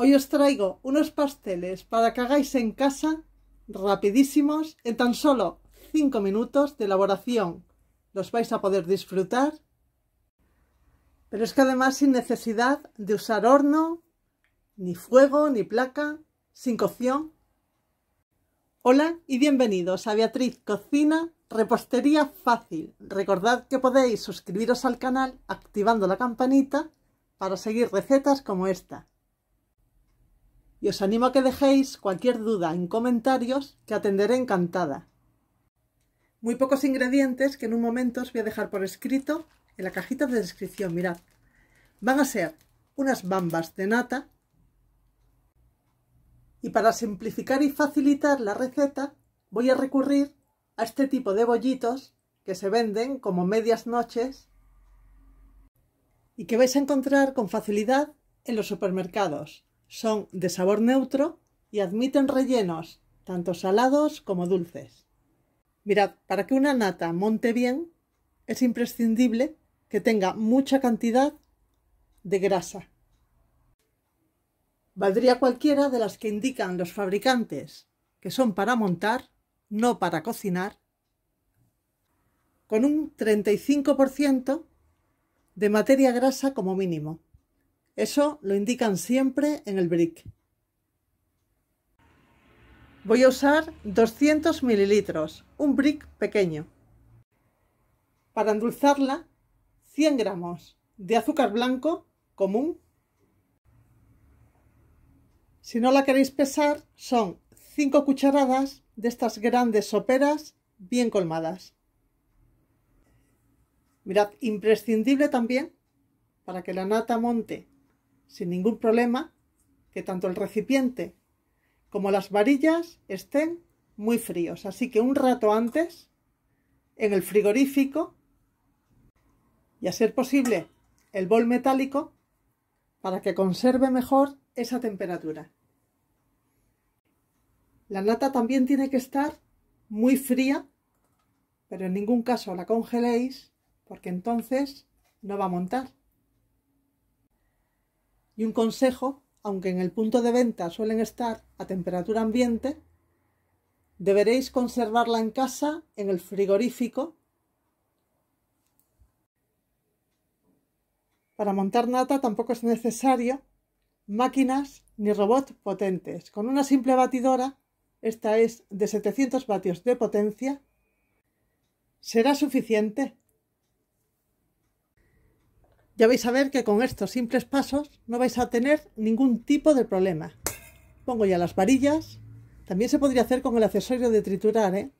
Hoy os traigo unos pasteles para que hagáis en casa rapidísimos en tan solo 5 minutos de elaboración. Los vais a poder disfrutar. Pero es que además sin necesidad de usar horno, ni fuego, ni placa, sin cocción. Hola y bienvenidos a Beatriz Cocina Repostería Fácil. Recordad que podéis suscribiros al canal activando la campanita para seguir recetas como esta y os animo a que dejéis cualquier duda en comentarios que atenderé encantada. Muy pocos ingredientes que en un momento os voy a dejar por escrito en la cajita de descripción, mirad. Van a ser unas bambas de nata y para simplificar y facilitar la receta voy a recurrir a este tipo de bollitos que se venden como medias noches y que vais a encontrar con facilidad en los supermercados. Son de sabor neutro y admiten rellenos, tanto salados como dulces. Mirad, para que una nata monte bien, es imprescindible que tenga mucha cantidad de grasa. Valdría cualquiera de las que indican los fabricantes, que son para montar, no para cocinar, con un 35% de materia grasa como mínimo. Eso lo indican siempre en el brick. Voy a usar 200 mililitros, un brick pequeño. Para endulzarla, 100 gramos de azúcar blanco común. Si no la queréis pesar, son 5 cucharadas de estas grandes soperas bien colmadas. Mirad, imprescindible también para que la nata monte sin ningún problema que tanto el recipiente como las varillas estén muy fríos. Así que un rato antes, en el frigorífico, y a ser posible, el bol metálico, para que conserve mejor esa temperatura. La nata también tiene que estar muy fría, pero en ningún caso la congeléis, porque entonces no va a montar. Y un consejo, aunque en el punto de venta suelen estar a temperatura ambiente, deberéis conservarla en casa, en el frigorífico. Para montar nata tampoco es necesario máquinas ni robots potentes. Con una simple batidora, esta es de 700 vatios de potencia, será suficiente ya vais a ver que con estos simples pasos no vais a tener ningún tipo de problema. Pongo ya las varillas. También se podría hacer con el accesorio de triturar, ¿eh?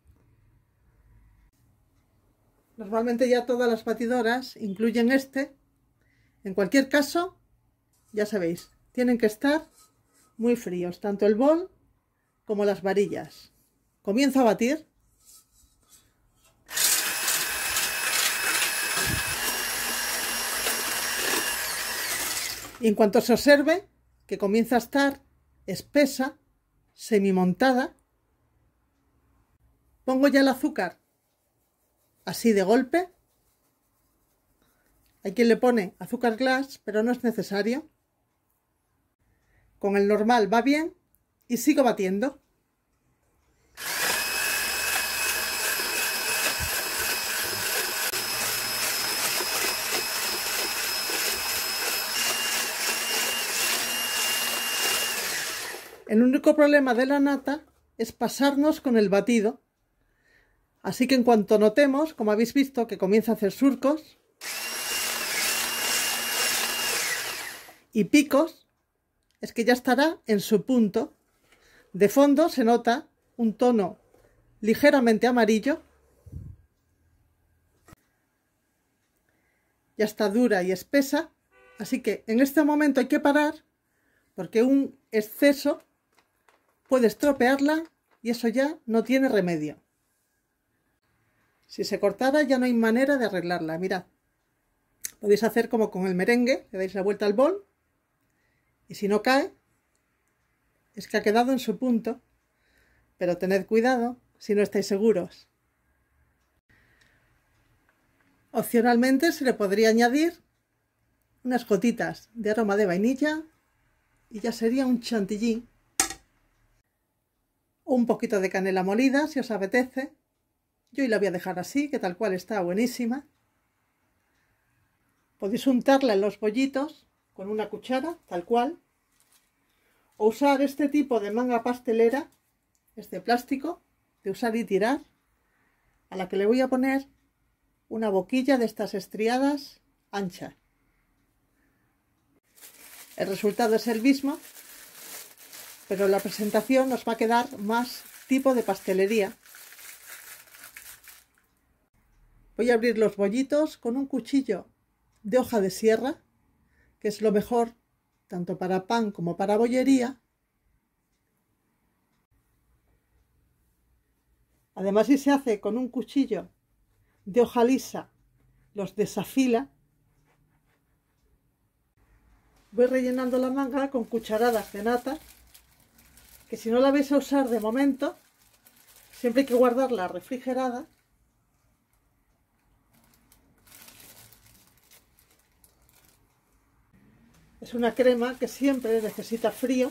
Normalmente ya todas las batidoras incluyen este. En cualquier caso, ya sabéis, tienen que estar muy fríos, tanto el bol como las varillas. Comienzo a batir Y en cuanto se observe que comienza a estar espesa, semimontada, pongo ya el azúcar así de golpe. Hay quien le pone azúcar glass, pero no es necesario. Con el normal va bien y sigo batiendo. El único problema de la nata es pasarnos con el batido. Así que en cuanto notemos, como habéis visto, que comienza a hacer surcos y picos, es que ya estará en su punto. De fondo se nota un tono ligeramente amarillo. Ya está dura y espesa, así que en este momento hay que parar porque un exceso puede estropearla y eso ya no tiene remedio. Si se cortara ya no hay manera de arreglarla, mirad. Podéis hacer como con el merengue, le dais la vuelta al bol y si no cae, es que ha quedado en su punto. Pero tened cuidado si no estáis seguros. Opcionalmente se le podría añadir unas gotitas de aroma de vainilla y ya sería un chantilly un poquito de canela molida si os apetece. Yo la voy a dejar así, que tal cual está buenísima. Podéis untarla en los bollitos con una cuchara, tal cual. O usar este tipo de manga pastelera, este plástico, de usar y tirar, a la que le voy a poner una boquilla de estas estriadas ancha. El resultado es el mismo, pero la presentación nos va a quedar más tipo de pastelería. Voy a abrir los bollitos con un cuchillo de hoja de sierra, que es lo mejor tanto para pan como para bollería. Además, si se hace con un cuchillo de hoja lisa, los desafila. Voy rellenando la manga con cucharadas de nata que si no la vais a usar de momento, siempre hay que guardarla refrigerada Es una crema que siempre necesita frío.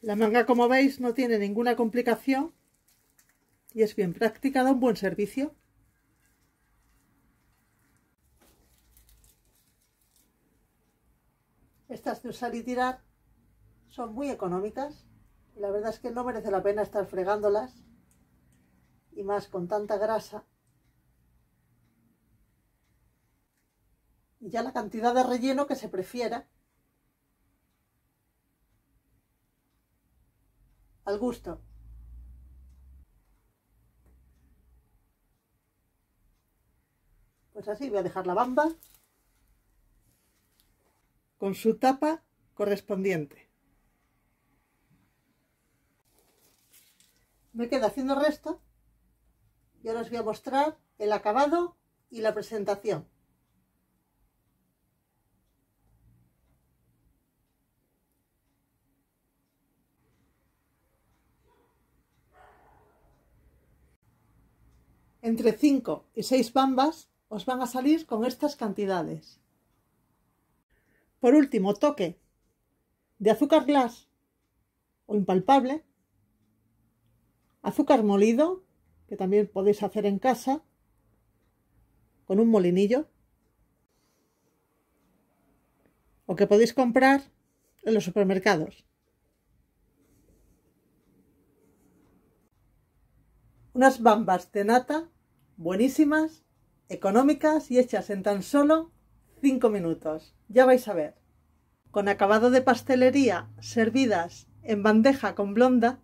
La manga, como veis, no tiene ninguna complicación y es bien práctica, da un buen servicio. Esta es de usar y tirar son muy económicas. La verdad es que no merece la pena estar fregándolas. Y más con tanta grasa. Y ya la cantidad de relleno que se prefiera. Al gusto. Pues así voy a dejar la bamba con su tapa correspondiente. me queda haciendo resto Yo ahora os voy a mostrar el acabado y la presentación. Entre 5 y 6 bambas os van a salir con estas cantidades. Por último, toque de azúcar glass o impalpable azúcar molido, que también podéis hacer en casa, con un molinillo, o que podéis comprar en los supermercados. Unas bambas de nata buenísimas, económicas y hechas en tan solo 5 minutos. Ya vais a ver. Con acabado de pastelería, servidas en bandeja con blonda,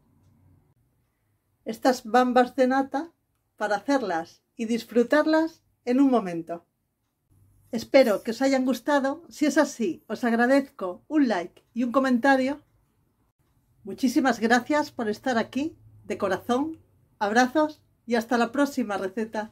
estas bambas de nata para hacerlas y disfrutarlas en un momento. Espero que os hayan gustado. Si es así, os agradezco un like y un comentario. Muchísimas gracias por estar aquí. De corazón, abrazos y hasta la próxima receta.